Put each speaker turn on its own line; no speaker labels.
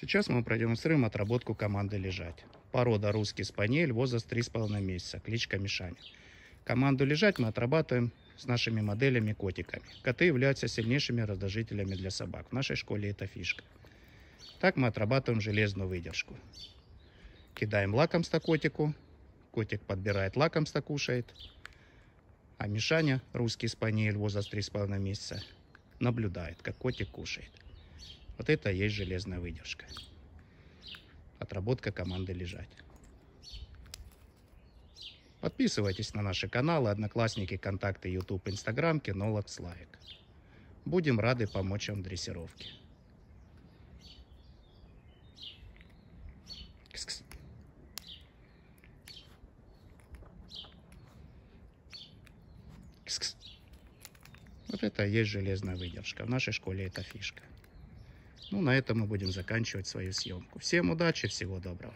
Сейчас мы пройдем продемонстрируем отработку команды «Лежать». Порода русский спаниель, возраст 3,5 месяца, кличка Мишаня. Команду «Лежать» мы отрабатываем с нашими моделями-котиками. Коты являются сильнейшими раздражителями для собак. В нашей школе это фишка. Так мы отрабатываем железную выдержку. Кидаем лакомство котику. Котик подбирает лакомство, кушает. А Мишаня, русский спаниель, возраст 3,5 месяца, наблюдает, как котик кушает. Вот это и есть железная выдержка. Отработка команды лежать. Подписывайтесь на наши каналы Одноклассники, Контакты, YouTube, Instagram, Кинолог, Лайк. Будем рады помочь вам в дрессировке. Вот это и есть железная выдержка. В нашей школе это фишка. Ну, на этом мы будем заканчивать свою съемку. Всем удачи, всего доброго.